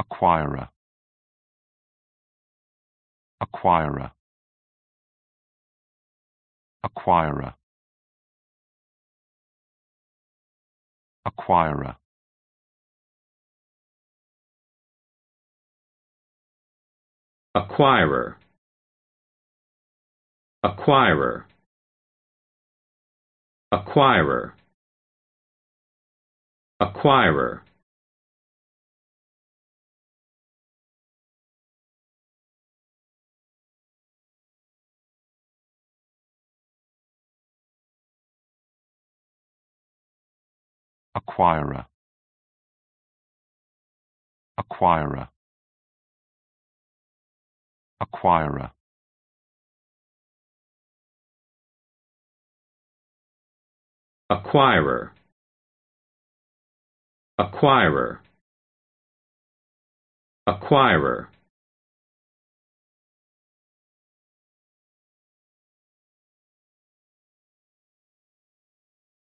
acquirer acquirer acquirer acquirer acquirer acquirer acquirer acquirer acquirer acquirer acquirer acquirer acquirer acquirer